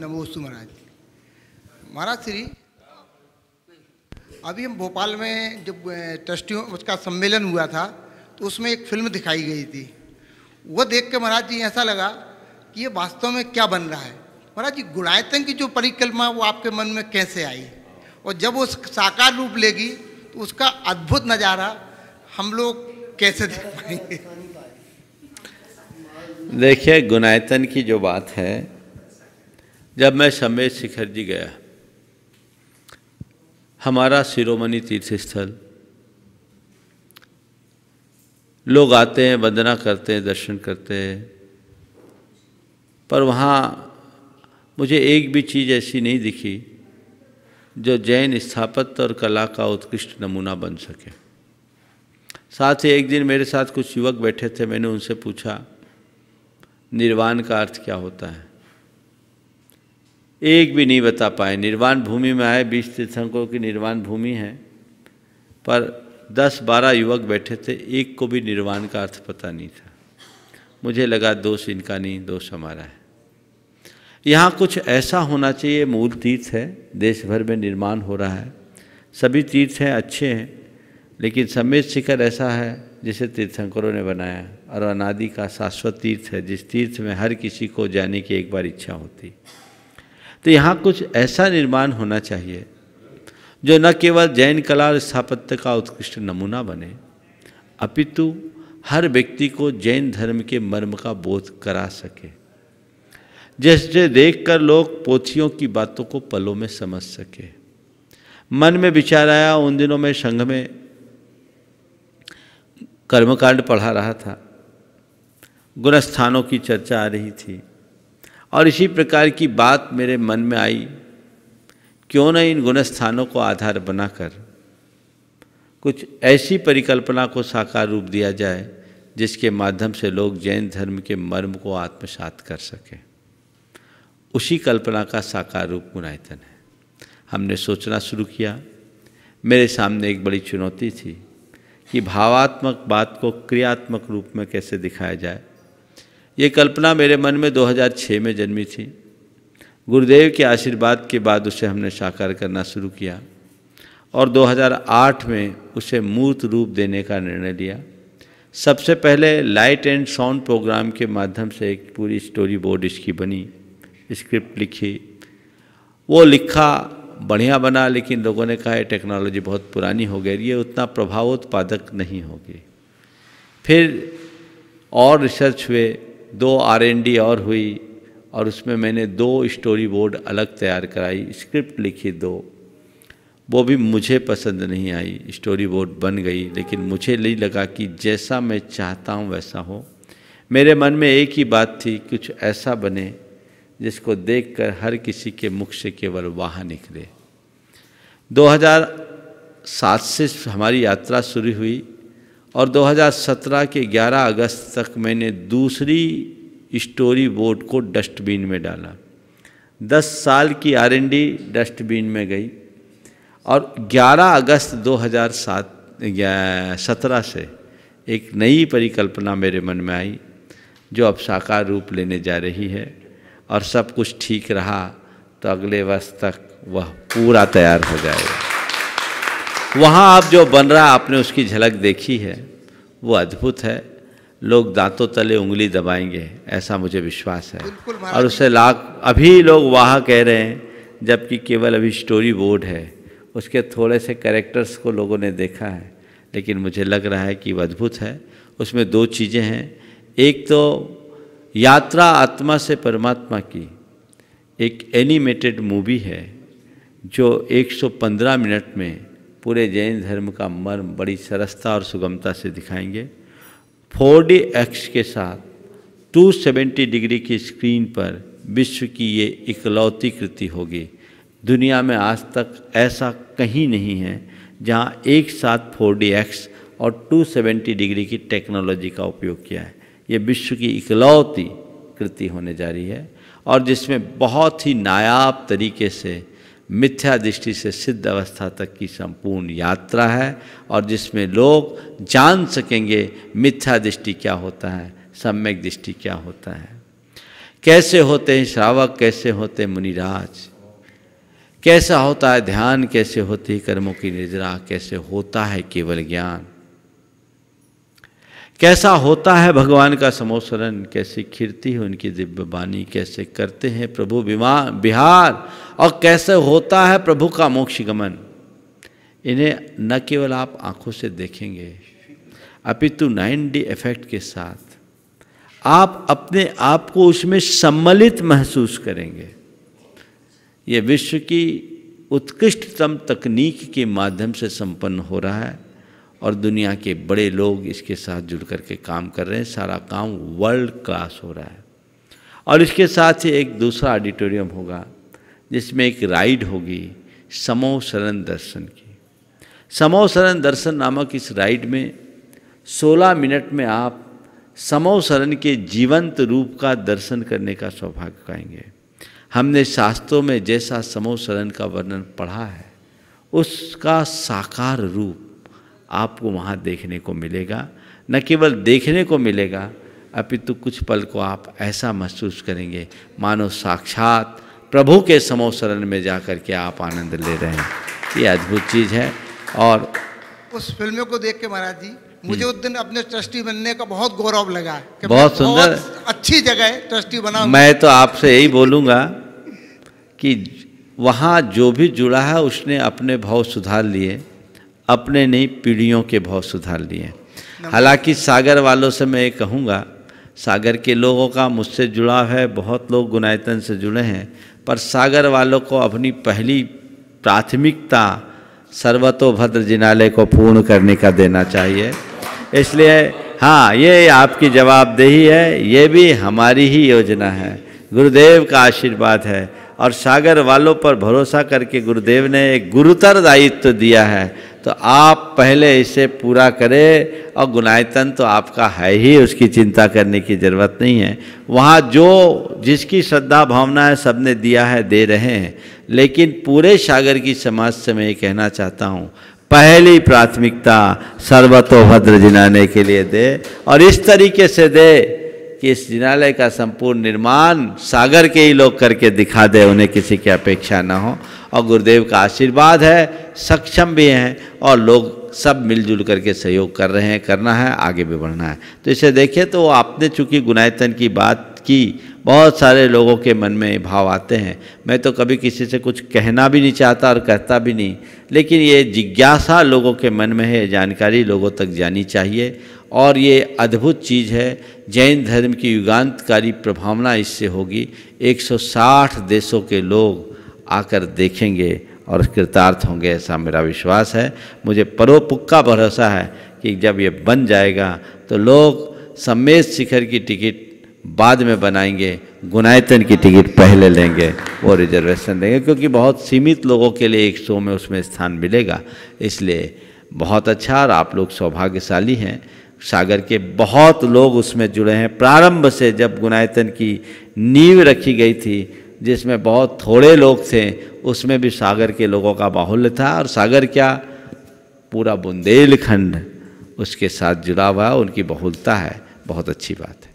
नमोस्तु महाराज महाराज श्री अभी हम भोपाल में जब ट्रस्टियों उसका सम्मेलन हुआ था तो उसमें एक फिल्म दिखाई गई थी वो देख के महाराज जी ऐसा लगा कि ये वास्तव में क्या बन रहा है महाराज जी गुणायतन की जो परिकल्पना वो आपके मन में कैसे आई और जब वो साकार रूप लेगी तो उसका अद्भुत नज़ारा हम लोग कैसे देख पाएंगे देखिए गुणायतन की जो बात है जब मैं समेत शिखर जी गया हमारा शिरोमणि तीर्थस्थल लोग आते हैं वंदना करते हैं दर्शन करते हैं पर वहाँ मुझे एक भी चीज़ ऐसी नहीं दिखी जो जैन स्थापत्य और कला का उत्कृष्ट नमूना बन सके साथ ही एक दिन मेरे साथ कुछ युवक बैठे थे मैंने उनसे पूछा निर्वाण का अर्थ क्या होता है एक भी नहीं बता पाए निर्वाण भूमि में आए बीस तीर्थंकरों की निर्वाण भूमि है पर दस बारह युवक बैठे थे एक को भी निर्वाण का अर्थ पता नहीं था मुझे लगा दोष इनका नहीं दोष हमारा है यहाँ कुछ ऐसा होना चाहिए मूल तीर्थ है देश भर में निर्माण हो रहा है सभी तीर्थ हैं अच्छे हैं लेकिन समेत शिखर ऐसा है जिसे तीर्थंकरों ने बनाया और अनादि का शाश्वत तीर्थ है जिस तीर्थ में हर किसी को जाने की एक बार इच्छा होती तो यहाँ कुछ ऐसा निर्माण होना चाहिए जो न केवल जैन कला और स्थापत्य का उत्कृष्ट नमूना बने अपितु हर व्यक्ति को जैन धर्म के मर्म का बोध करा सके जैसे देखकर लोग पोथियों की बातों को पलों में समझ सके मन में विचार आया उन दिनों में संघ में कर्मकांड पढ़ा रहा था गुणस्थानों की चर्चा आ रही थी और इसी प्रकार की बात मेरे मन में आई क्यों न इन गुणस्थानों को आधार बनाकर कुछ ऐसी परिकल्पना को साकार रूप दिया जाए जिसके माध्यम से लोग जैन धर्म के मर्म को आत्मसात कर सकें उसी कल्पना का साकार रूप गुणायतन है हमने सोचना शुरू किया मेरे सामने एक बड़ी चुनौती थी कि भावात्मक बात को क्रियात्मक रूप में कैसे दिखाया जाए ये कल्पना मेरे मन में 2006 में जन्मी थी गुरुदेव के आशीर्वाद के बाद उसे हमने साकार करना शुरू किया और 2008 में उसे मूर्त रूप देने का निर्णय लिया सबसे पहले लाइट एंड साउंड प्रोग्राम के माध्यम से एक पूरी स्टोरी बोर्ड इसकी बनी स्क्रिप्ट लिखी वो लिखा बढ़िया बना लेकिन लोगों ने कहा टेक्नोलॉजी बहुत पुरानी हो गई ये उतना प्रभावोत्पादक नहीं होगी फिर और रिसर्च हुए दो डी और हुई और उसमें मैंने दो स्टोरी बोर्ड अलग तैयार कराई स्क्रिप्ट लिखी दो वो भी मुझे पसंद नहीं आई स्टोरी बोर्ड बन गई लेकिन मुझे नहीं लगा कि जैसा मैं चाहता हूँ वैसा हो मेरे मन में एक ही बात थी कुछ ऐसा बने जिसको देखकर हर किसी के मुख से केवल वाह निकले 2007 से हमारी यात्रा शुरू हुई और 2017 के 11 अगस्त तक मैंने दूसरी स्टोरी बोर्ड को डस्टबिन में डाला 10 साल की डी डस्टबिन में गई और 11 अगस्त 2007 सत्रह से एक नई परिकल्पना मेरे मन में आई जो अब साकार रूप लेने जा रही है और सब कुछ ठीक रहा तो अगले वर्ष तक वह पूरा तैयार हो जाएगा वहाँ आप जो बन रहा आपने उसकी झलक देखी है वो अद्भुत है लोग दांतों तले उंगली दबाएंगे ऐसा मुझे विश्वास है और उसे लाख अभी लोग वाह कह रहे हैं जबकि केवल अभी स्टोरी बोर्ड है उसके थोड़े से कैरेक्टर्स को लोगों ने देखा है लेकिन मुझे लग रहा है कि वह अद्भुत है उसमें दो चीज़ें हैं एक तो यात्रा आत्मा से परमात्मा की एक एनिमेटेड मूवी है जो 115 मिनट में पूरे जैन धर्म का मर्म बड़ी सरसता और सुगमता से दिखाएंगे फोर एक्स के साथ 270 डिग्री की स्क्रीन पर विश्व की ये इकलौती कृति होगी दुनिया में आज तक ऐसा कहीं नहीं है जहाँ एक साथ फोर एक्स और 270 डिग्री की टेक्नोलॉजी का उपयोग किया है ये विश्व की इकलौती कृति होने जा रही है और जिसमें बहुत ही नायाब तरीके से मिथ्या दृष्टि से सिद्ध अवस्था तक की संपूर्ण यात्रा है और जिसमें लोग जान सकेंगे मिथ्या दृष्टि क्या होता है सम्यक दृष्टि क्या होता है कैसे होते हैं श्रावक कैसे होते हैं मुनिराज कैसा होता है ध्यान कैसे होती है कर्मों की निजरा कैसे होता है केवल ज्ञान कैसा होता है भगवान का समोसरण कैसे खिरती है उनकी दिव्य वाणी कैसे करते हैं प्रभु विमान बिहार और कैसे होता है प्रभु का मोक्ष गमन इन्हें न केवल आप आंखों से देखेंगे अपितु नाइन डी इफेक्ट के साथ आप अपने आप को उसमें सम्मिलित महसूस करेंगे ये विश्व की उत्कृष्टतम तकनीक के माध्यम से संपन्न हो रहा है और दुनिया के बड़े लोग इसके साथ जुड़ कर के काम कर रहे हैं सारा काम वर्ल्ड क्लास हो रहा है और इसके साथ ही एक दूसरा ऑडिटोरियम होगा जिसमें एक राइड होगी समो शरण दर्शन की समो शरण दर्शन नामक इस राइड में 16 मिनट में आप समो शरण के जीवंत रूप का दर्शन करने का सौभाग्य पाएंगे हमने शास्त्रों में जैसा समो शरण का वर्णन पढ़ा है उसका साकार रूप आपको वहाँ देखने को मिलेगा न केवल देखने को मिलेगा अपितु कुछ पल को आप ऐसा महसूस करेंगे मानो साक्षात प्रभु के समोसरण में जा कर के आप आनंद ले रहे हैं ये अद्भुत चीज़ है और उस फिल्म को देख के महाराज जी मुझे हम्म। उस दिन अपने ट्रस्टी बनने का बहुत गौरव लगा कि बहुत सुंदर अच्छी जगह है ट्रस्टी बना मैं तो आपसे यही बोलूँगा कि वहाँ जो भी जुड़ा है उसने अपने भाव सुधार लिए अपने नहीं पीढ़ियों के भाव सुधार लिए हालांकि सागर वालों से मैं ये कहूँगा सागर के लोगों का मुझसे जुड़ाव है बहुत लोग गुनायतन से जुड़े हैं पर सागर वालों को अपनी पहली प्राथमिकता सर्वतोभद्र जिनालय को पूर्ण करने का देना चाहिए इसलिए हाँ ये आपकी जवाबदेही है ये भी हमारी ही योजना है गुरुदेव का आशीर्वाद है और सागर वालों पर भरोसा करके गुरुदेव ने एक गुरुतर दायित्व दिया है तो आप पहले इसे पूरा करें और गुनायतन तो आपका है ही उसकी चिंता करने की ज़रूरत नहीं है वहाँ जो जिसकी श्रद्धा भावना है सबने दिया है दे रहे हैं लेकिन पूरे सागर की समाज से मैं ये कहना चाहता हूँ पहली प्राथमिकता सर्वतोभद्र जिनाने के लिए दे और इस तरीके से दे कि इस जिनालय का संपूर्ण निर्माण सागर के ही लोग करके दिखा दे उन्हें किसी की अपेक्षा ना हो और गुरुदेव का आशीर्वाद है सक्षम भी हैं और लोग सब मिलजुल करके सहयोग कर रहे हैं करना है आगे भी बढ़ना है तो इसे देखिए तो आपने चूँकि गुनायतन की बात की बहुत सारे लोगों के मन में भाव आते हैं मैं तो कभी किसी से कुछ कहना भी नहीं चाहता और कहता भी नहीं लेकिन ये जिज्ञासा लोगों के मन में है जानकारी लोगों तक जानी चाहिए और ये अद्भुत चीज़ है जैन धर्म की युगांतकारी प्रभावना इससे होगी 160 देशों के लोग आकर देखेंगे और कृतार्थ होंगे ऐसा मेरा विश्वास है मुझे परोपुक्का भरोसा है कि जब ये बन जाएगा तो लोग समेत शिखर की टिकट बाद में बनाएंगे गुनायतन की टिकट पहले लेंगे वो रिजर्वेशन देंगे क्योंकि बहुत सीमित लोगों के लिए एक शो में उसमें स्थान मिलेगा इसलिए बहुत अच्छा और आप लोग सौभाग्यशाली हैं सागर के बहुत लोग उसमें जुड़े हैं प्रारंभ से जब गुनायतन की नींव रखी गई थी जिसमें बहुत थोड़े लोग थे उसमें भी सागर के लोगों का बाहुल्य था और सागर क्या पूरा बुंदेलखंड उसके साथ जुड़ा हुआ उनकी बहुलता है बहुत अच्छी बात है